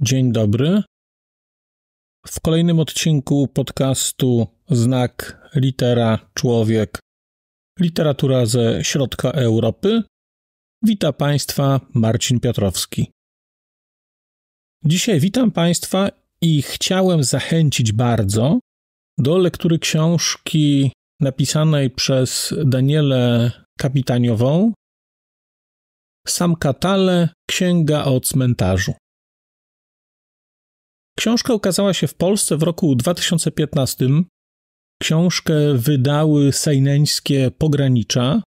Dzień dobry. W kolejnym odcinku podcastu Znak, litera, człowiek, literatura ze środka Europy. Witam Państwa Marcin Piotrowski. Dzisiaj witam Państwa i chciałem zachęcić bardzo do lektury książki napisanej przez Danielę Kapitaniową. Sam Katale, księga o cmentarzu. Książka ukazała się w Polsce w roku 2015. Książkę wydały sejneńskie pogranicza,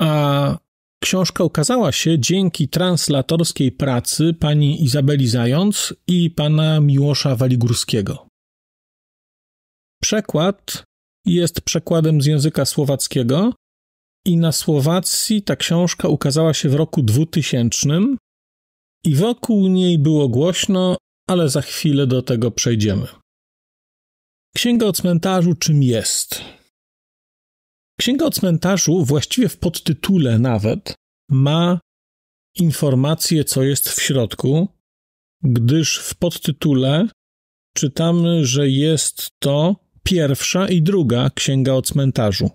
a książka ukazała się dzięki translatorskiej pracy pani Izabeli Zając i pana Miłosza Waligórskiego. Przekład jest przekładem z języka słowackiego i na Słowacji ta książka ukazała się w roku 2000 i wokół niej było głośno, ale za chwilę do tego przejdziemy. Księga o cmentarzu czym jest? Księga o cmentarzu, właściwie w podtytule nawet, ma informację, co jest w środku, gdyż w podtytule czytamy, że jest to pierwsza i druga księga o cmentarzu.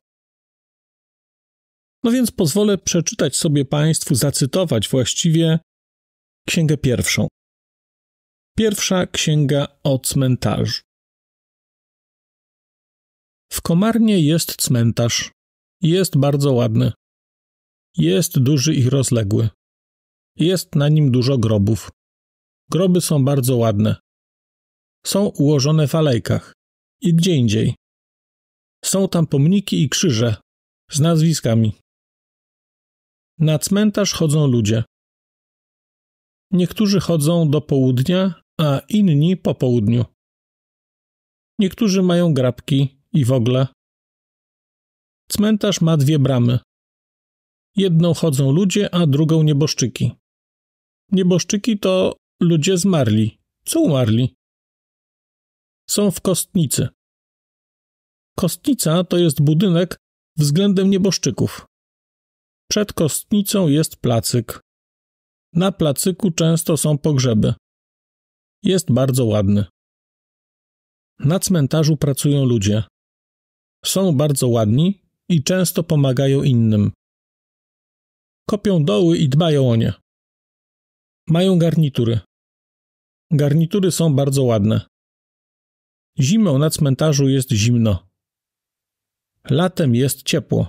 No więc pozwolę przeczytać sobie Państwu, zacytować właściwie Księgę pierwszą. Pierwsza księga o cmentarzu. W Komarnie jest cmentarz. Jest bardzo ładny. Jest duży i rozległy. Jest na nim dużo grobów. Groby są bardzo ładne. Są ułożone w alejkach i gdzie indziej. Są tam pomniki i krzyże z nazwiskami. Na cmentarz chodzą ludzie. Niektórzy chodzą do południa, a inni po południu. Niektórzy mają grabki i w ogóle. Cmentarz ma dwie bramy. Jedną chodzą ludzie, a drugą nieboszczyki. Nieboszczyki to ludzie zmarli. Co umarli? Są w kostnicy. Kostnica to jest budynek względem nieboszczyków. Przed kostnicą jest placyk. Na placyku często są pogrzeby. Jest bardzo ładny. Na cmentarzu pracują ludzie. Są bardzo ładni i często pomagają innym. Kopią doły i dbają o nie. Mają garnitury. Garnitury są bardzo ładne. Zimą na cmentarzu jest zimno. Latem jest ciepło.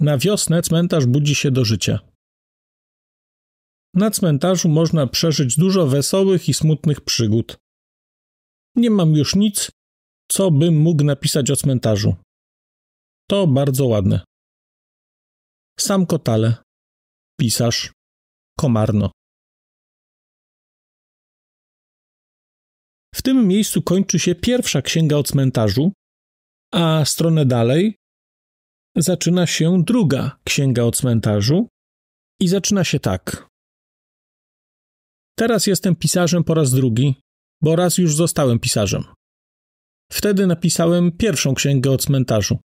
Na wiosnę cmentarz budzi się do życia. Na cmentarzu można przeżyć dużo wesołych i smutnych przygód. Nie mam już nic, co bym mógł napisać o cmentarzu. To bardzo ładne. Sam Kotale, pisarz, Komarno. W tym miejscu kończy się pierwsza księga o cmentarzu, a stronę dalej zaczyna się druga księga o cmentarzu i zaczyna się tak. Teraz jestem pisarzem po raz drugi, bo raz już zostałem pisarzem. Wtedy napisałem pierwszą księgę o cmentarzu.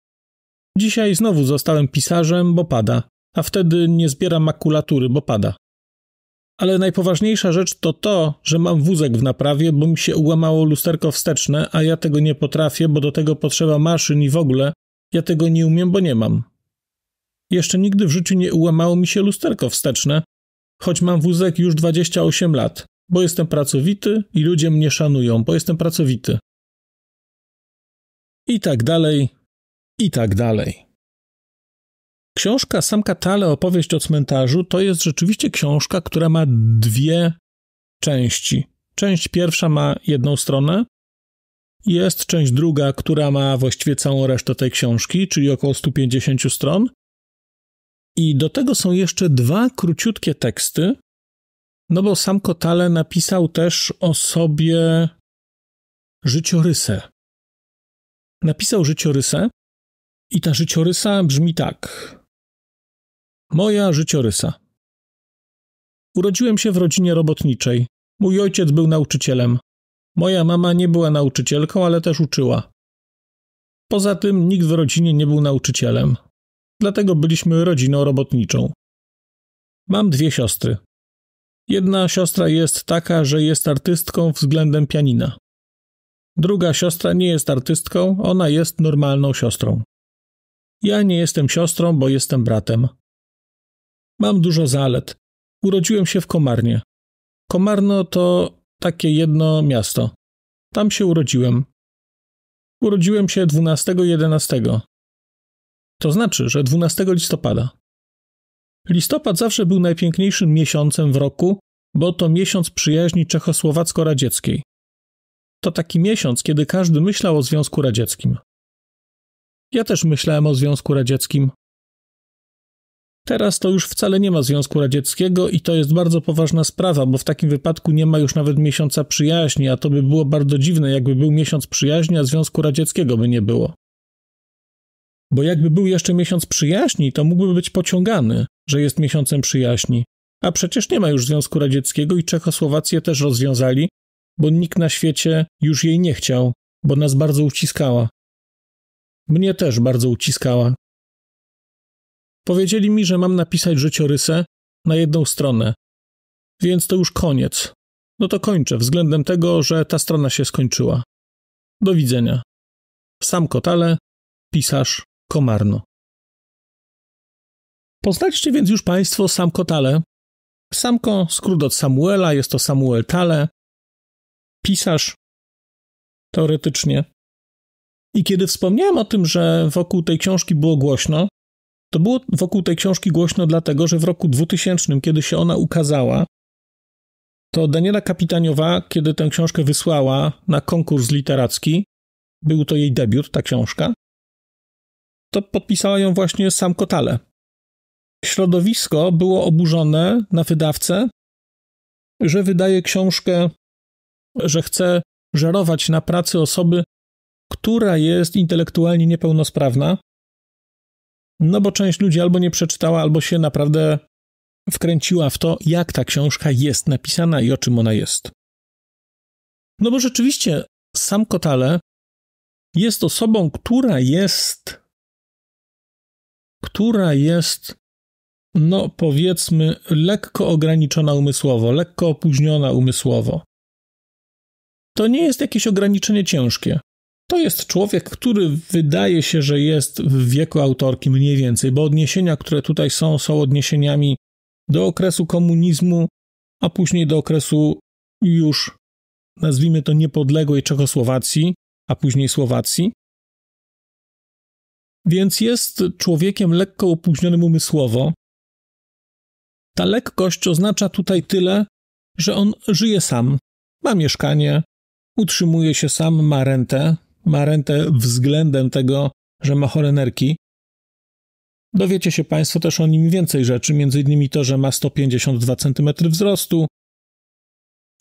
Dzisiaj znowu zostałem pisarzem, bo pada, a wtedy nie zbieram makulatury, bo pada. Ale najpoważniejsza rzecz to to, że mam wózek w naprawie, bo mi się ułamało lusterko wsteczne, a ja tego nie potrafię, bo do tego potrzeba maszyn i w ogóle ja tego nie umiem, bo nie mam. Jeszcze nigdy w życiu nie ułamało mi się lusterko wsteczne, choć mam wózek już 28 lat, bo jestem pracowity i ludzie mnie szanują, bo jestem pracowity. I tak dalej, i tak dalej. Książka sam Katale, opowieść o cmentarzu, to jest rzeczywiście książka, która ma dwie części. Część pierwsza ma jedną stronę, jest część druga, która ma właściwie całą resztę tej książki, czyli około 150 stron, i do tego są jeszcze dwa króciutkie teksty, no bo sam Kotale napisał też o sobie życiorysę. Napisał życiorysę i ta życiorysa brzmi tak. Moja życiorysa. Urodziłem się w rodzinie robotniczej. Mój ojciec był nauczycielem. Moja mama nie była nauczycielką, ale też uczyła. Poza tym nikt w rodzinie nie był nauczycielem. Dlatego byliśmy rodziną robotniczą. Mam dwie siostry. Jedna siostra jest taka, że jest artystką względem pianina. Druga siostra nie jest artystką, ona jest normalną siostrą. Ja nie jestem siostrą, bo jestem bratem. Mam dużo zalet. Urodziłem się w Komarnie. Komarno to takie jedno miasto. Tam się urodziłem. Urodziłem się 12-11. To znaczy, że 12 listopada. Listopad zawsze był najpiękniejszym miesiącem w roku, bo to miesiąc przyjaźni czechosłowacko-radzieckiej. To taki miesiąc, kiedy każdy myślał o Związku Radzieckim. Ja też myślałem o Związku Radzieckim. Teraz to już wcale nie ma Związku Radzieckiego i to jest bardzo poważna sprawa, bo w takim wypadku nie ma już nawet miesiąca przyjaźni, a to by było bardzo dziwne, jakby był miesiąc przyjaźni, a Związku Radzieckiego by nie było. Bo jakby był jeszcze miesiąc przyjaźni, to mógłby być pociągany, że jest miesiącem przyjaźni. A przecież nie ma już Związku Radzieckiego i Czechosłowację też rozwiązali, bo nikt na świecie już jej nie chciał, bo nas bardzo uciskała. Mnie też bardzo uciskała. Powiedzieli mi, że mam napisać życiorysę na jedną stronę, więc to już koniec. No to kończę względem tego, że ta strona się skończyła. Do widzenia. Sam Kotale, pisarz Komarno. Poznaczcie więc już Państwo Tale. Samko, skrót od Samuela, jest to Samuel Tale, pisarz, teoretycznie. I kiedy wspomniałem o tym, że wokół tej książki było głośno, to było wokół tej książki głośno dlatego, że w roku 2000, kiedy się ona ukazała, to Daniela Kapitaniowa, kiedy tę książkę wysłała na konkurs literacki, był to jej debiut, ta książka, to podpisała ją właśnie sam Kotale. Środowisko było oburzone na wydawcę, że wydaje książkę, że chce żerować na pracy osoby, która jest intelektualnie niepełnosprawna, no bo część ludzi albo nie przeczytała, albo się naprawdę wkręciła w to, jak ta książka jest napisana i o czym ona jest. No bo rzeczywiście sam Kotale jest osobą, która jest która jest, no powiedzmy, lekko ograniczona umysłowo, lekko opóźniona umysłowo. To nie jest jakieś ograniczenie ciężkie. To jest człowiek, który wydaje się, że jest w wieku autorki mniej więcej, bo odniesienia, które tutaj są, są odniesieniami do okresu komunizmu, a później do okresu już nazwijmy to niepodległej Czechosłowacji, a później Słowacji. Więc jest człowiekiem lekko opóźnionym umysłowo. Ta lekkość oznacza tutaj tyle, że on żyje sam, ma mieszkanie, utrzymuje się sam, ma rentę, ma rentę względem tego, że ma chore nerki. Dowiecie się Państwo też o nim więcej rzeczy, m.in. to, że ma 152 cm wzrostu,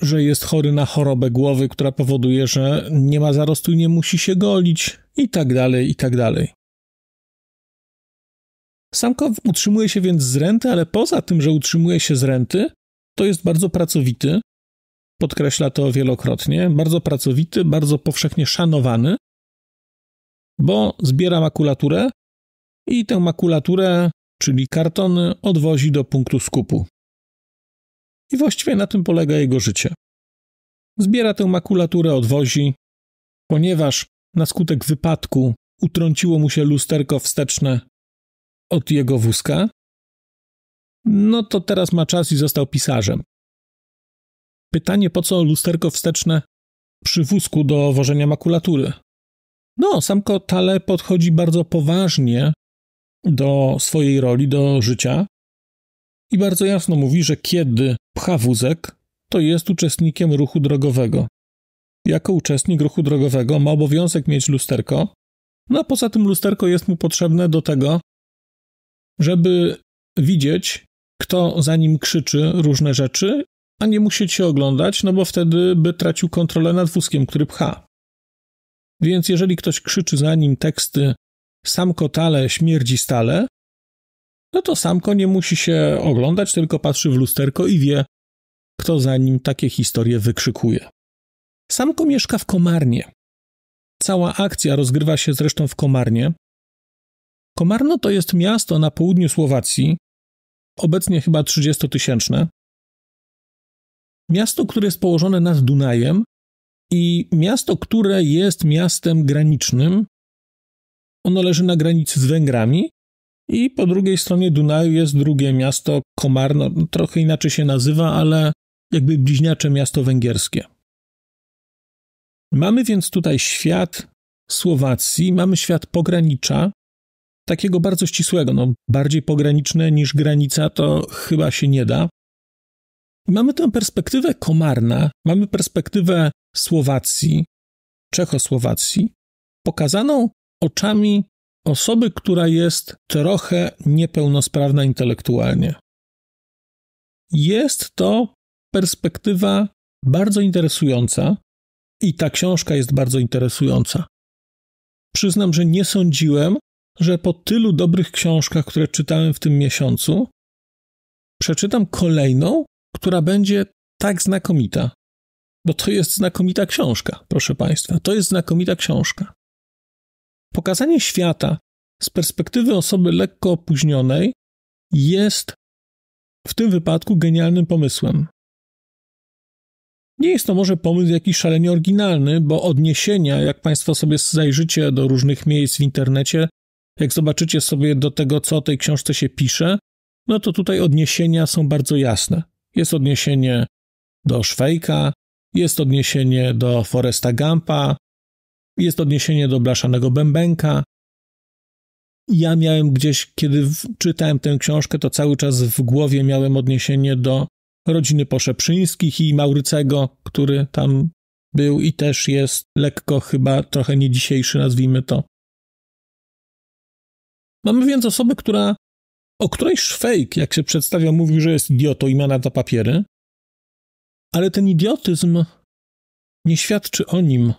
że jest chory na chorobę głowy, która powoduje, że nie ma zarostu i nie musi się golić, i tak dalej, i tak dalej. Samko utrzymuje się więc z renty, ale poza tym, że utrzymuje się z renty, to jest bardzo pracowity, podkreśla to wielokrotnie, bardzo pracowity, bardzo powszechnie szanowany, bo zbiera makulaturę i tę makulaturę, czyli kartony, odwozi do punktu skupu. I właściwie na tym polega jego życie. Zbiera tę makulaturę, odwozi, ponieważ na skutek wypadku utrąciło mu się lusterko wsteczne od jego wózka, no to teraz ma czas i został pisarzem. Pytanie, po co lusterko wsteczne przy wózku do wożenia makulatury? No, sam Kotale podchodzi bardzo poważnie do swojej roli, do życia i bardzo jasno mówi, że kiedy pcha wózek, to jest uczestnikiem ruchu drogowego. Jako uczestnik ruchu drogowego ma obowiązek mieć lusterko, no a poza tym lusterko jest mu potrzebne do tego, żeby widzieć, kto za nim krzyczy różne rzeczy, a nie musieć się oglądać, no bo wtedy by tracił kontrolę nad wózkiem, który pcha. Więc jeżeli ktoś krzyczy za nim teksty sam kotale śmierdzi stale, no to samko nie musi się oglądać, tylko patrzy w lusterko i wie, kto za nim takie historie wykrzykuje. Samko mieszka w Komarnie. Cała akcja rozgrywa się zresztą w Komarnie, Komarno to jest miasto na południu Słowacji, obecnie chyba 30-tysięczne. Miasto, które jest położone nad Dunajem i miasto, które jest miastem granicznym. Ono leży na granicy z Węgrami i po drugiej stronie Dunaju jest drugie miasto, Komarno, no, trochę inaczej się nazywa, ale jakby bliźniacze miasto węgierskie. Mamy więc tutaj świat Słowacji, mamy świat pogranicza, takiego bardzo ścisłego, no, bardziej pograniczne niż granica, to chyba się nie da. Mamy tę perspektywę Komarna, mamy perspektywę Słowacji, Czechosłowacji, pokazaną oczami osoby, która jest trochę niepełnosprawna intelektualnie. Jest to perspektywa bardzo interesująca i ta książka jest bardzo interesująca. Przyznam, że nie sądziłem, że po tylu dobrych książkach, które czytałem w tym miesiącu, przeczytam kolejną, która będzie tak znakomita. Bo to jest znakomita książka, proszę Państwa. To jest znakomita książka. Pokazanie świata z perspektywy osoby lekko opóźnionej jest w tym wypadku genialnym pomysłem. Nie jest to może pomysł jakiś szalenie oryginalny, bo odniesienia, jak Państwo sobie zajrzycie do różnych miejsc w internecie, jak zobaczycie sobie do tego, co o tej książce się pisze, no to tutaj odniesienia są bardzo jasne. Jest odniesienie do Szwejka, jest odniesienie do Foresta Gampa, jest odniesienie do Blaszanego Bębenka. Ja miałem gdzieś, kiedy czytałem tę książkę, to cały czas w głowie miałem odniesienie do rodziny Poszeprzyńskich i Maurycego, który tam był i też jest lekko chyba trochę nie dzisiejszy, nazwijmy to, Mamy więc osobę, która, o której Szwejk, jak się przedstawia, mówił, że jest idiotą i ma na to papiery, ale ten idiotyzm nie świadczy o nim,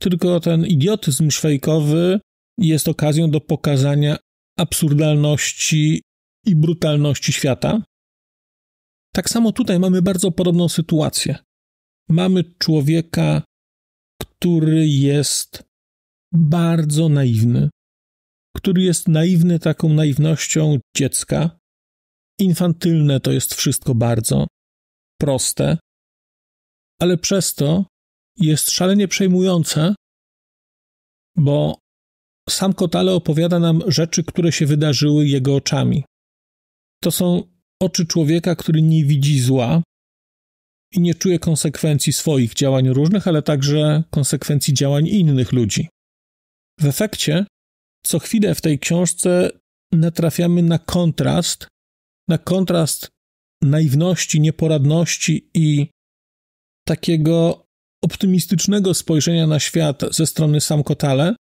tylko ten idiotyzm szwejkowy jest okazją do pokazania absurdalności i brutalności świata. Tak samo tutaj mamy bardzo podobną sytuację. Mamy człowieka, który jest bardzo naiwny, który jest naiwny taką naiwnością dziecka. Infantylne to jest wszystko bardzo, proste, ale przez to jest szalenie przejmujące, bo sam Kotale opowiada nam rzeczy, które się wydarzyły jego oczami. To są oczy człowieka, który nie widzi zła i nie czuje konsekwencji swoich działań różnych, ale także konsekwencji działań innych ludzi. W efekcie co chwilę w tej książce natrafiamy na kontrast, na kontrast naiwności, nieporadności i takiego optymistycznego spojrzenia na świat ze strony Sam Kotale,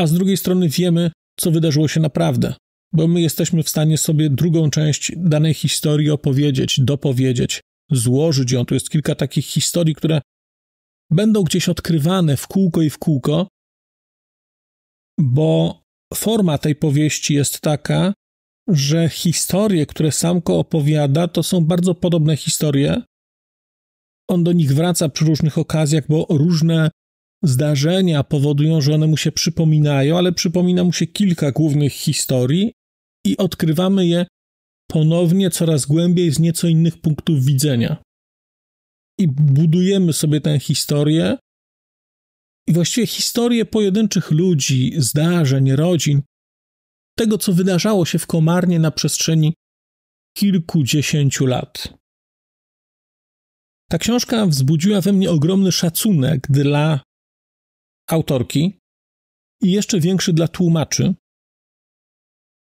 a z drugiej strony wiemy, co wydarzyło się naprawdę, bo my jesteśmy w stanie sobie drugą część danej historii opowiedzieć, dopowiedzieć, złożyć ją. Tu jest kilka takich historii, które będą gdzieś odkrywane w kółko i w kółko, bo forma tej powieści jest taka, że historie, które Samko opowiada, to są bardzo podobne historie. On do nich wraca przy różnych okazjach, bo różne zdarzenia powodują, że one mu się przypominają, ale przypomina mu się kilka głównych historii i odkrywamy je ponownie coraz głębiej z nieco innych punktów widzenia. I budujemy sobie tę historię, i właściwie historie pojedynczych ludzi, zdarzeń, rodzin, tego co wydarzało się w Komarnie na przestrzeni kilkudziesięciu lat. Ta książka wzbudziła we mnie ogromny szacunek dla autorki i jeszcze większy dla tłumaczy,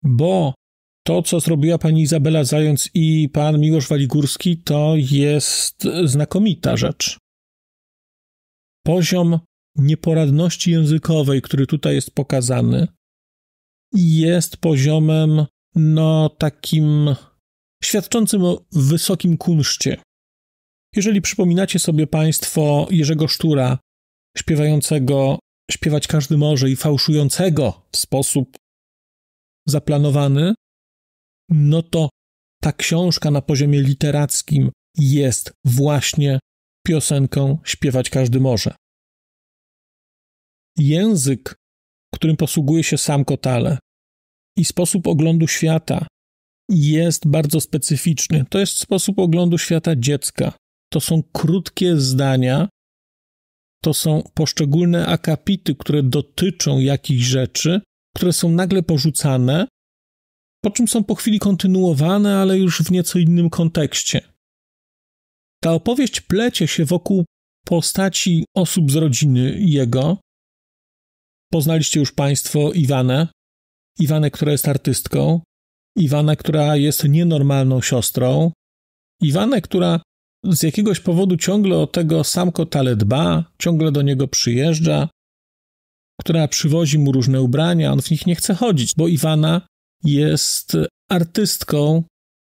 bo to, co zrobiła pani Izabela Zając i pan Miłosz Waligórski, to jest znakomita rzecz. Poziom nieporadności językowej, który tutaj jest pokazany, jest poziomem, no takim świadczącym o wysokim kunszcie. Jeżeli przypominacie sobie Państwo Jerzego Sztura, śpiewającego śpiewać każdy może i fałszującego w sposób zaplanowany, no to ta książka na poziomie literackim jest właśnie piosenką śpiewać każdy może język, którym posługuje się sam Kotale i sposób oglądu świata jest bardzo specyficzny. To jest sposób oglądu świata dziecka. To są krótkie zdania, to są poszczególne akapity, które dotyczą jakichś rzeczy, które są nagle porzucane, po czym są po chwili kontynuowane, ale już w nieco innym kontekście. Ta opowieść plecie się wokół postaci osób z rodziny jego, Poznaliście już Państwo Iwanę. Iwanę, która jest artystką. Iwanę, która jest nienormalną siostrą. Iwanę, która z jakiegoś powodu ciągle o tego samkotale dba, ciągle do niego przyjeżdża, która przywozi mu różne ubrania, on w nich nie chce chodzić, bo Iwana jest artystką,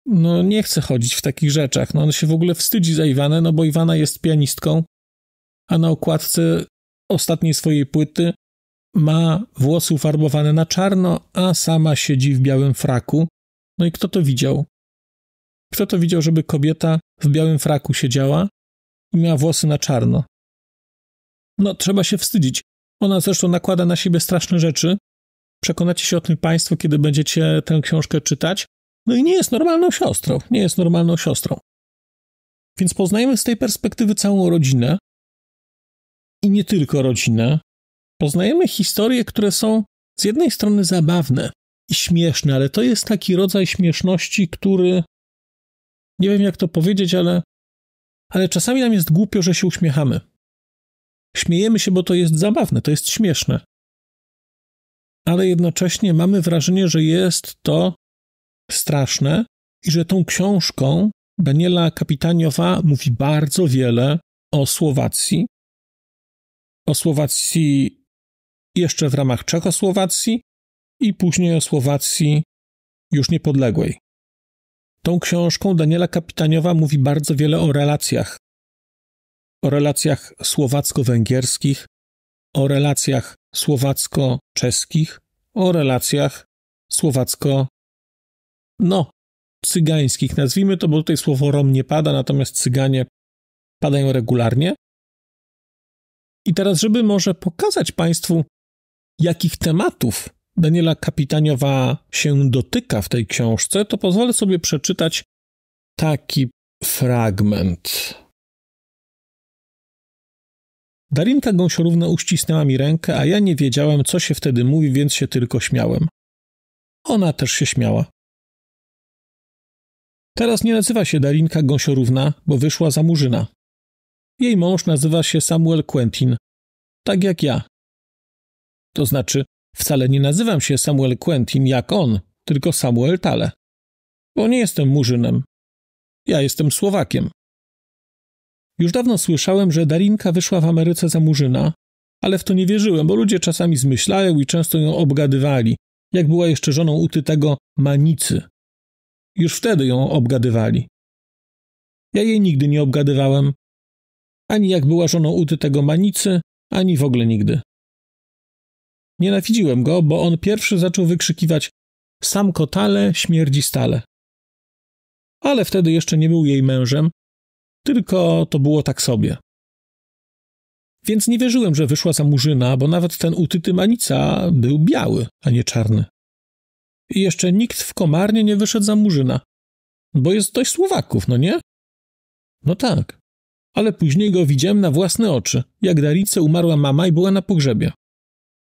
no nie chce chodzić w takich rzeczach. No on się w ogóle wstydzi za Iwanę, no bo Iwana jest pianistką, a na okładce ostatniej swojej płyty ma włosy ufarbowane na czarno, a sama siedzi w białym fraku. No i kto to widział? Kto to widział, żeby kobieta w białym fraku siedziała i miała włosy na czarno? No, trzeba się wstydzić. Ona zresztą nakłada na siebie straszne rzeczy. Przekonacie się o tym Państwo, kiedy będziecie tę książkę czytać. No i nie jest normalną siostrą. Nie jest normalną siostrą. Więc poznajemy z tej perspektywy całą rodzinę i nie tylko rodzinę, poznajemy historie, które są z jednej strony zabawne i śmieszne, ale to jest taki rodzaj śmieszności, który nie wiem jak to powiedzieć, ale, ale czasami nam jest głupio, że się uśmiechamy. Śmiejemy się, bo to jest zabawne, to jest śmieszne. Ale jednocześnie mamy wrażenie, że jest to straszne i że tą książką Daniela Kapitaniowa mówi bardzo wiele o Słowacji, o Słowacji jeszcze w ramach Czechosłowacji i później o Słowacji już niepodległej. Tą książką Daniela Kapitaniowa mówi bardzo wiele o relacjach. O relacjach słowacko-węgierskich, o relacjach słowacko-czeskich, o relacjach słowacko- no, cygańskich, nazwijmy to, bo tutaj słowo Rom nie pada, natomiast Cyganie padają regularnie. I teraz, żeby może pokazać Państwu, jakich tematów Daniela Kapitaniowa się dotyka w tej książce, to pozwolę sobie przeczytać taki fragment. Darinka gąsiorówna uścisnęła mi rękę, a ja nie wiedziałem, co się wtedy mówi, więc się tylko śmiałem. Ona też się śmiała. Teraz nie nazywa się Darinka Gąsiorówna, bo wyszła za murzyna. Jej mąż nazywa się Samuel Quentin, tak jak ja. To znaczy, wcale nie nazywam się Samuel Quentin jak on, tylko Samuel Tale. Bo nie jestem Murzynem. Ja jestem Słowakiem. Już dawno słyszałem, że Darinka wyszła w Ameryce za Murzyna, ale w to nie wierzyłem, bo ludzie czasami zmyślają i często ją obgadywali, jak była jeszcze żoną utytego Manicy. Już wtedy ją obgadywali. Ja jej nigdy nie obgadywałem, ani jak była żoną utytego Manicy, ani w ogóle nigdy. Nienawidziłem go, bo on pierwszy zaczął wykrzykiwać sam kotale śmierdzi stale. Ale wtedy jeszcze nie był jej mężem, tylko to było tak sobie. Więc nie wierzyłem, że wyszła za murzyna, bo nawet ten utyty manica był biały, a nie czarny. I jeszcze nikt w komarnie nie wyszedł za murzyna, bo jest dość Słowaków, no nie? No tak. Ale później go widziałem na własne oczy, jak Darice umarła mama i była na pogrzebie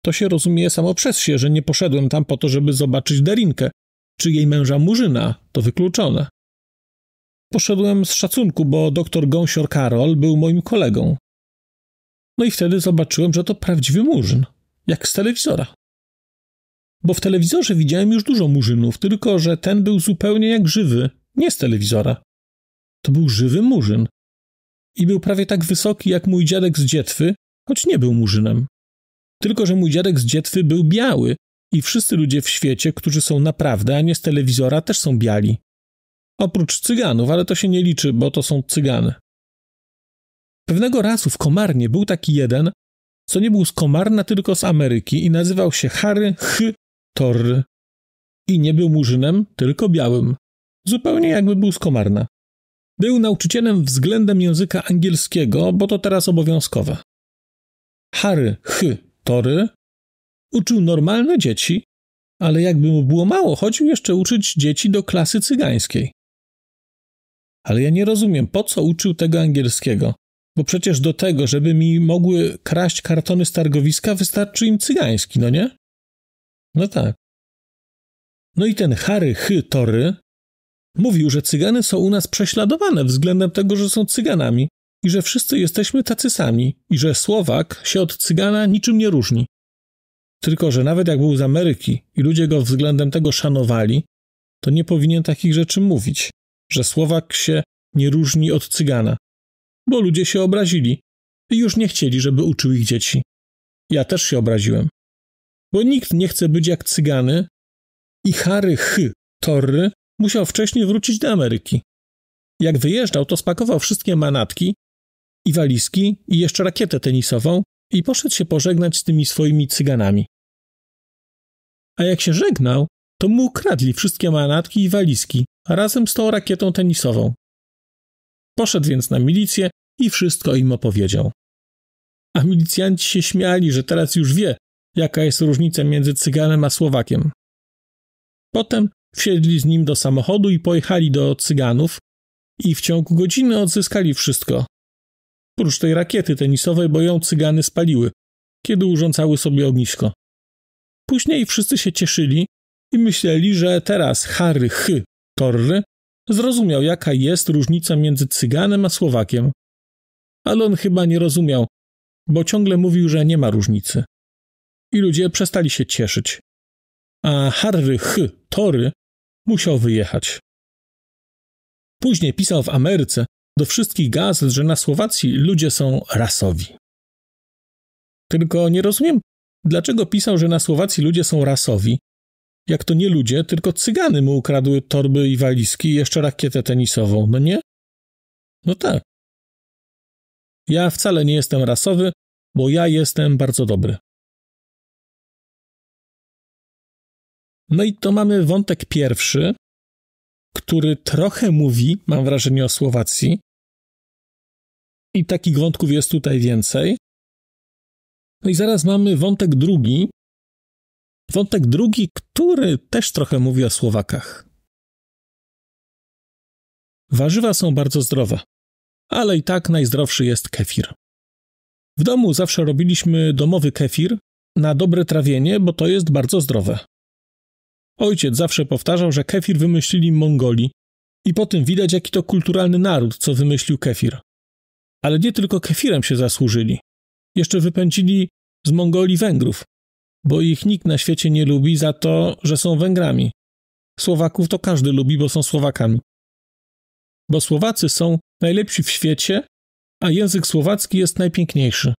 to się rozumie samo przez się, że nie poszedłem tam po to, żeby zobaczyć Darinkę, czy jej męża Murzyna, to wykluczone. Poszedłem z szacunku, bo doktor Gąsior Karol był moim kolegą. No i wtedy zobaczyłem, że to prawdziwy Murzyn, jak z telewizora. Bo w telewizorze widziałem już dużo Murzynów, tylko że ten był zupełnie jak żywy, nie z telewizora. To był żywy Murzyn. I był prawie tak wysoki jak mój dziadek z dzietwy, choć nie był Murzynem. Tylko, że mój dziadek z dzietwy był biały i wszyscy ludzie w świecie, którzy są naprawdę, a nie z telewizora, też są biali. Oprócz cyganów, ale to się nie liczy, bo to są cygany. Pewnego razu w Komarnie był taki jeden, co nie był z Komarna, tylko z Ameryki i nazywał się Harry H. Torry. I nie był murzynem, tylko białym. Zupełnie jakby był z Komarna. Był nauczycielem względem języka angielskiego, bo to teraz obowiązkowe. Harry H tory, uczył normalne dzieci, ale jakby mu było mało, chodził jeszcze uczyć dzieci do klasy cygańskiej. Ale ja nie rozumiem, po co uczył tego angielskiego? Bo przecież do tego, żeby mi mogły kraść kartony z targowiska, wystarczy im cygański, no nie? No tak. No i ten Harry Hy Tory mówił, że cygany są u nas prześladowane względem tego, że są cyganami, i że wszyscy jesteśmy tacy sami i że Słowak się od Cygana niczym nie różni. Tylko, że nawet jak był z Ameryki i ludzie go względem tego szanowali, to nie powinien takich rzeczy mówić, że Słowak się nie różni od Cygana, bo ludzie się obrazili i już nie chcieli, żeby uczył ich dzieci. Ja też się obraziłem, bo nikt nie chce być jak Cygany i Harry H. Torry musiał wcześniej wrócić do Ameryki. Jak wyjeżdżał, to spakował wszystkie manatki i walizki, i jeszcze rakietę tenisową i poszedł się pożegnać z tymi swoimi cyganami. A jak się żegnał, to mu ukradli wszystkie manatki i walizki, razem z tą rakietą tenisową. Poszedł więc na milicję i wszystko im opowiedział. A milicjanci się śmiali, że teraz już wie, jaka jest różnica między cyganem a Słowakiem. Potem wsiedli z nim do samochodu i pojechali do cyganów i w ciągu godziny odzyskali wszystko, oprócz tej rakiety tenisowej, bo ją cygany spaliły, kiedy urządzały sobie ognisko. Później wszyscy się cieszyli i myśleli, że teraz Harry H. Torry zrozumiał, jaka jest różnica między cyganem a Słowakiem. Ale on chyba nie rozumiał, bo ciągle mówił, że nie ma różnicy. I ludzie przestali się cieszyć. A Harry H. Tory musiał wyjechać. Później pisał w Ameryce do wszystkich gazet, że na Słowacji ludzie są rasowi. Tylko nie rozumiem, dlaczego pisał, że na Słowacji ludzie są rasowi, jak to nie ludzie, tylko cygany mu ukradły torby i walizki i jeszcze rakietę tenisową, no nie? No tak. Ja wcale nie jestem rasowy, bo ja jestem bardzo dobry. No i to mamy wątek pierwszy, który trochę mówi, mam wrażenie, o Słowacji, i takich wątków jest tutaj więcej. No i zaraz mamy wątek drugi. Wątek drugi, który też trochę mówi o Słowakach. Warzywa są bardzo zdrowe, ale i tak najzdrowszy jest kefir. W domu zawsze robiliśmy domowy kefir na dobre trawienie, bo to jest bardzo zdrowe. Ojciec zawsze powtarzał, że kefir wymyślili Mongoli i po tym widać, jaki to kulturalny naród, co wymyślił kefir ale nie tylko kefirem się zasłużyli. Jeszcze wypędzili z Mongolii Węgrów, bo ich nikt na świecie nie lubi za to, że są Węgrami. Słowaków to każdy lubi, bo są Słowakami. Bo Słowacy są najlepsi w świecie, a język słowacki jest najpiękniejszy.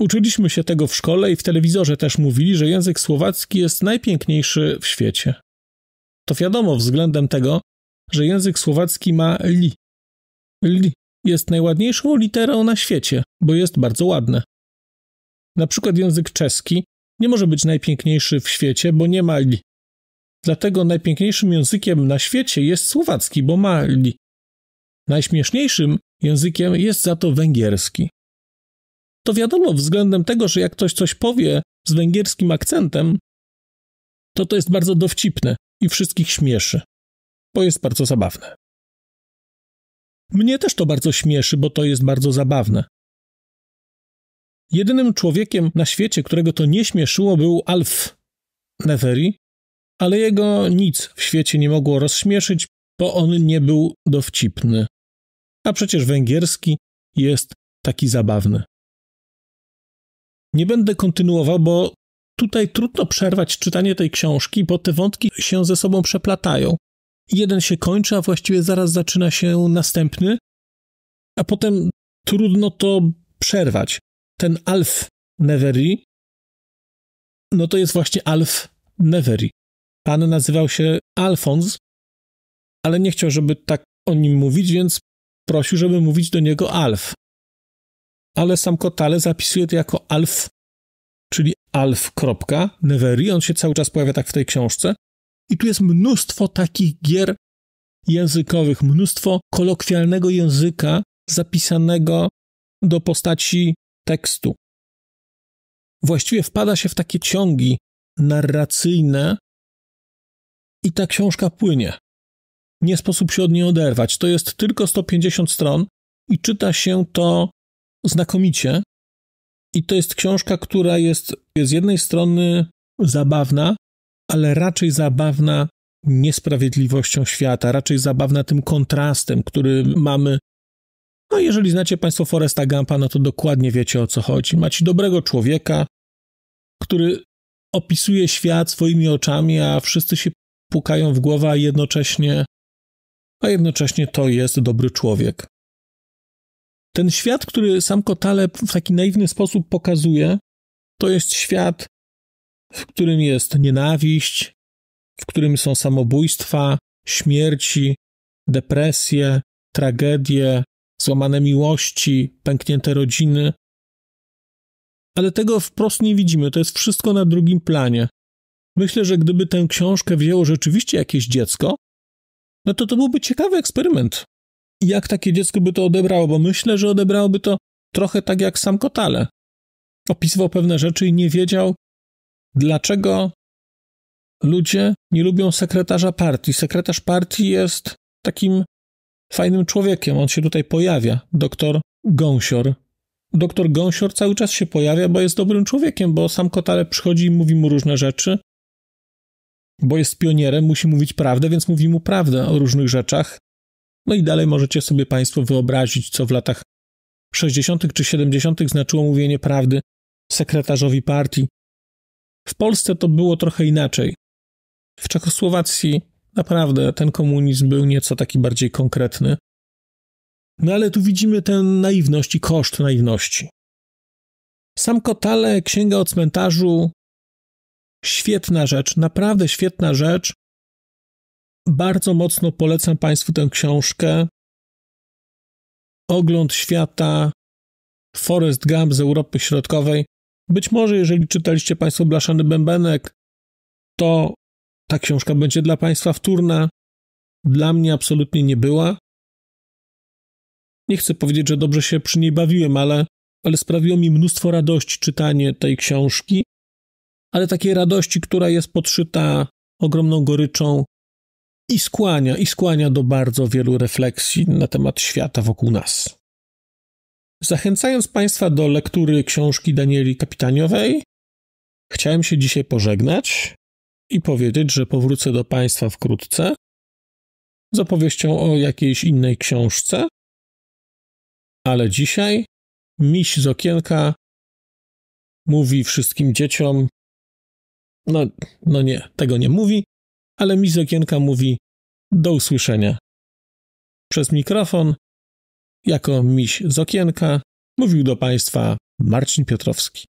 Uczyliśmy się tego w szkole i w telewizorze też mówili, że język słowacki jest najpiękniejszy w świecie. To wiadomo względem tego, że język słowacki ma li. Li jest najładniejszą literą na świecie, bo jest bardzo ładne. Na przykład język czeski nie może być najpiękniejszy w świecie, bo nie ma li. Dlatego najpiękniejszym językiem na świecie jest słowacki, bo ma li. Najśmieszniejszym językiem jest za to węgierski. To wiadomo względem tego, że jak ktoś coś powie z węgierskim akcentem, to to jest bardzo dowcipne i wszystkich śmieszy, bo jest bardzo zabawne. Mnie też to bardzo śmieszy, bo to jest bardzo zabawne. Jedynym człowiekiem na świecie, którego to nie śmieszyło, był Alf Neveri, ale jego nic w świecie nie mogło rozśmieszyć, bo on nie był dowcipny. A przecież węgierski jest taki zabawny. Nie będę kontynuował, bo tutaj trudno przerwać czytanie tej książki, bo te wątki się ze sobą przeplatają jeden się kończy, a właściwie zaraz zaczyna się następny, a potem trudno to przerwać. Ten Alf Neveri, no to jest właśnie Alf Neveri. Pan nazywał się Alfons, ale nie chciał, żeby tak o nim mówić, więc prosił, żeby mówić do niego Alf. Ale sam Kotale zapisuje to jako Alf, czyli Alf. Neveri. On się cały czas pojawia tak w tej książce. I tu jest mnóstwo takich gier językowych, mnóstwo kolokwialnego języka zapisanego do postaci tekstu. Właściwie wpada się w takie ciągi narracyjne i ta książka płynie. Nie sposób się od niej oderwać. To jest tylko 150 stron i czyta się to znakomicie. I to jest książka, która jest z jednej strony zabawna, ale raczej zabawna niesprawiedliwością świata, raczej zabawna tym kontrastem, który mamy. No, jeżeli znacie Państwo Foresta Gampa, no to dokładnie wiecie o co chodzi. Macie dobrego człowieka, który opisuje świat swoimi oczami, a wszyscy się pukają w głowę, a jednocześnie, a jednocześnie to jest dobry człowiek. Ten świat, który sam Kotale w taki naiwny sposób pokazuje, to jest świat w którym jest nienawiść, w którym są samobójstwa, śmierci, depresje, tragedie, złamane miłości, pęknięte rodziny. Ale tego wprost nie widzimy, to jest wszystko na drugim planie. Myślę, że gdyby tę książkę wzięło rzeczywiście jakieś dziecko, no to to byłby ciekawy eksperyment. Jak takie dziecko by to odebrało? Bo myślę, że odebrałoby to trochę tak jak sam Kotale. Opisywał pewne rzeczy i nie wiedział, dlaczego ludzie nie lubią sekretarza partii. Sekretarz partii jest takim fajnym człowiekiem. On się tutaj pojawia, doktor Gąsior. Doktor Gąsior cały czas się pojawia, bo jest dobrym człowiekiem, bo sam Kotale przychodzi i mówi mu różne rzeczy, bo jest pionierem, musi mówić prawdę, więc mówi mu prawdę o różnych rzeczach. No i dalej możecie sobie Państwo wyobrazić, co w latach 60. czy 70. znaczyło mówienie prawdy sekretarzowi partii. W Polsce to było trochę inaczej. W Czechosłowacji naprawdę ten komunizm był nieco taki bardziej konkretny. No ale tu widzimy tę naiwność i koszt naiwności. Sam Kotale, Księga o cmentarzu, świetna rzecz, naprawdę świetna rzecz. Bardzo mocno polecam Państwu tę książkę. Ogląd świata Forest Gump z Europy Środkowej. Być może, jeżeli czytaliście Państwo Blaszany Bębenek, to ta książka będzie dla Państwa wtórna. Dla mnie absolutnie nie była. Nie chcę powiedzieć, że dobrze się przy niej bawiłem, ale, ale sprawiło mi mnóstwo radości czytanie tej książki, ale takiej radości, która jest podszyta ogromną goryczą i skłania, i skłania do bardzo wielu refleksji na temat świata wokół nas. Zachęcając Państwa do lektury książki Danieli Kapitaniowej, chciałem się dzisiaj pożegnać i powiedzieć, że powrócę do Państwa wkrótce z opowieścią o jakiejś innej książce, ale dzisiaj miś z okienka mówi wszystkim dzieciom, no, no nie, tego nie mówi, ale miś z okienka mówi do usłyszenia. Przez mikrofon jako miś z okienka mówił do Państwa Marcin Piotrowski.